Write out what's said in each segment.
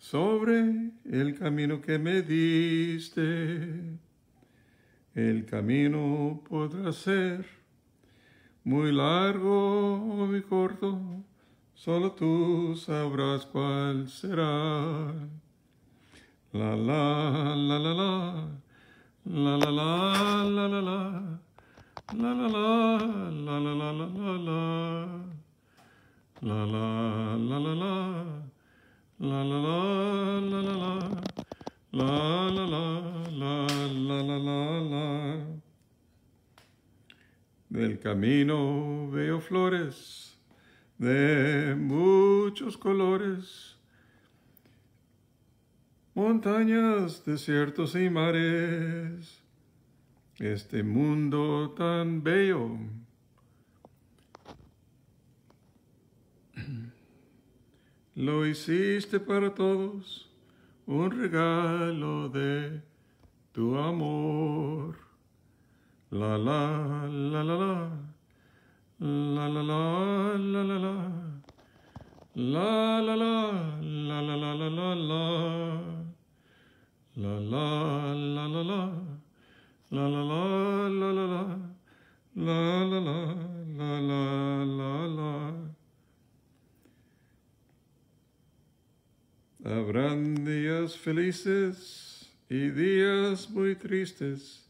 sobre el camino que me diste. El camino podrá ser muy largo o muy corto, solo tú sabrás cuál será. La la la la la, la la la la la la, la la la la la la la la, la la la la la la. Del camino veo flores de muchos colores, montañas, desiertos y mares. Este mundo tan bello. Lo hiciste para todos, un regalo de tu amor. La la la la la. La la la la la la. La la la la la la la la la. La la la la la. La la la la la Habrán días felices y días muy tristes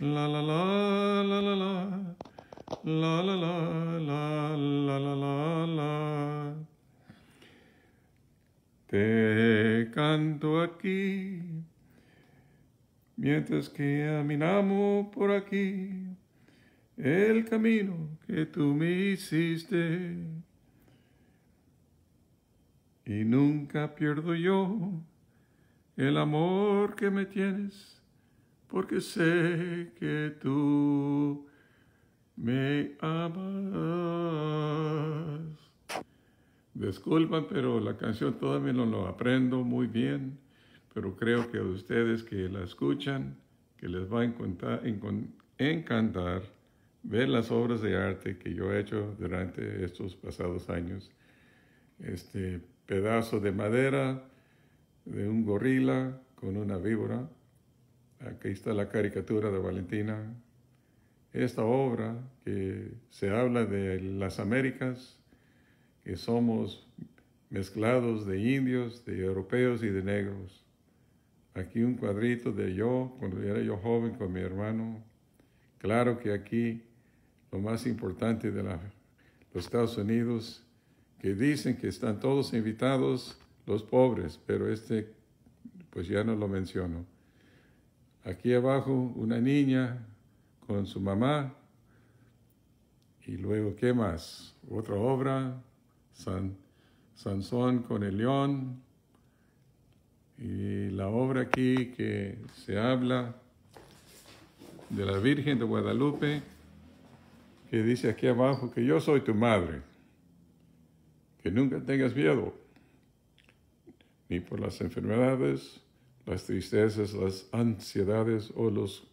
La la la la la la. La la la la la la la la. Te canto aquí mientras que caminamos por aquí el camino que tú me hiciste. Y nunca pierdo yo el amor que me tienes porque sé que tú me amas. Disculpan, pero la canción todavía no lo, aprendo muy bien, pero creo que a ustedes que la escuchan, que les va a encantar, encantar ver las obras de arte que yo he hecho durante estos pasados años. Este pedazo de madera de un gorila con una víbora Aquí está la caricatura de Valentina. Esta obra que se habla de las Américas, que somos mezclados de indios, de europeos y de negros. Aquí un cuadrito de yo, cuando era yo joven con mi hermano. Claro que aquí lo más importante de los Estados Unidos, que dicen que están todos invitados los pobres, pero este pues ya no lo menciono. Aquí abajo una niña con su mamá. Y luego, ¿qué más? Otra obra, San, Sansón con el león. Y la obra aquí que se habla de la Virgen de Guadalupe, que dice aquí abajo que yo soy tu madre, que nunca tengas miedo, ni por las enfermedades, las tristezas, las ansiedades o los,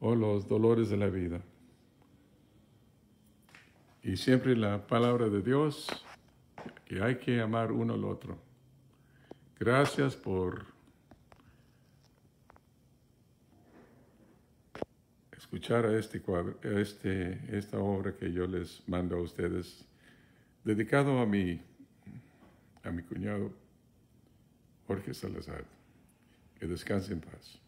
o los dolores de la vida. Y siempre la palabra de Dios, que hay que amar uno al otro. Gracias por escuchar a este cuadro, este, esta obra que yo les mando a ustedes, dedicado a a mi cuñado Jorge Salazar. Que descanse en paz.